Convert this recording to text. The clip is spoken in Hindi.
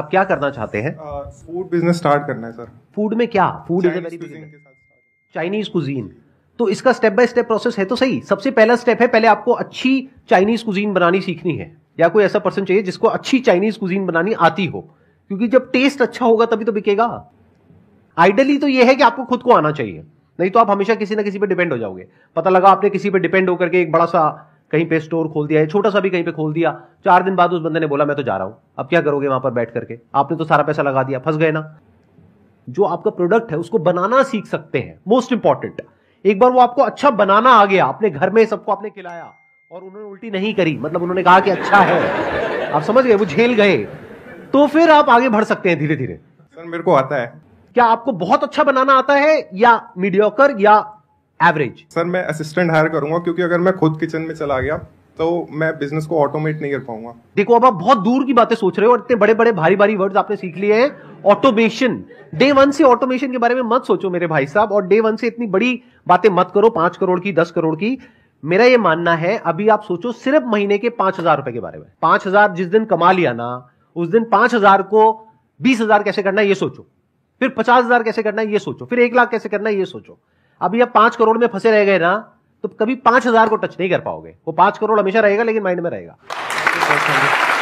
आप क्या करना चाहते हैं फूड बिजनेस स्टार्ट करना है सर फूड में क्या food is very Chinese cuisine तो इसका स्टेप बाय स्टेप प्रोसेस है तो सही सबसे पहला स्टेप है पहले आपको अच्छी चाइनीज कुजीन बनानी सीखनी है या कोई ऐसा पर्सन चाहिए जिसको अच्छी चाइनीज कुजीन बनानी आती हो क्योंकि जब टेस्ट अच्छा होगा तभी तो बिकेगा आइडली तो यह है कि आपको खुद को आना चाहिए नहीं तो आप हमेशा किसी ना किसी पर डिपेंड हो जाओगे पता लगा आपने किसी पर डिपेंड होकर के एक बड़ा सा कहीं पे स्टोर खोल दिया है छोटा सा भी कहीं पे खोल दिया चार दिन बाद उस बंदे ने बोला मैं तो जा रहा हूं अब क्या करोगे वहां पर बैठ करके आपने तो सारा पैसा लगा दिया फंस गए ना जो आपका प्रोडक्ट है उसको बनाना सीख सकते हैं मोस्ट इंपॉर्टेंट एक बार वो आपको अच्छा बनाना आ गया अपने घर में सबको आपने खिलाया और उन्होंने उल्टी नहीं करी मतलब उन्होंने कहा कि अच्छा है आप समझ गए वो झेल गए तो फिर आप आगे बढ़ सकते हैं धीरे धीरे सर मेरे को आता है क्या आपको बहुत अच्छा बनाना आता है या मीडियोकर या एवरेज सर मैं असिस्टेंट हायर करूंगा क्योंकि अगर मैं खुद किचन में चला गया तो मैं बिजनेस को ऑटोमेट नहीं कर पाऊंगा देखो अब आप बहुत दूर की बातें सोच रहे हो और इतने बड़े बड़े भारी भारी वर्ड आपने सीख लिए हैं ऑटोमेशन डे वन से ऑटोमेशन के बारे में मत सोचो मेरे भाई साहब और डे वन से इतनी बड़ी बातें मत करो पांच करोड़ की दस करोड़ की मेरा ये मानना है अभी आप सोचो सिर्फ महीने के पांच हजार रुपए के बारे में पांच हजार जिस दिन कमा लिया ना उस दिन पांच हजार को बीस हजार कैसे करना ये सोचो फिर पचास हजार कैसे करना ये सोचो फिर एक लाख कैसे करना ये सोचो अभी आप पांच करोड़ में फंसे रह गए ना तो कभी पांच हजार को टच नहीं कर पाओगे वो पांच करोड़ हमेशा रहेगा लेकिन माइंड में रहेगा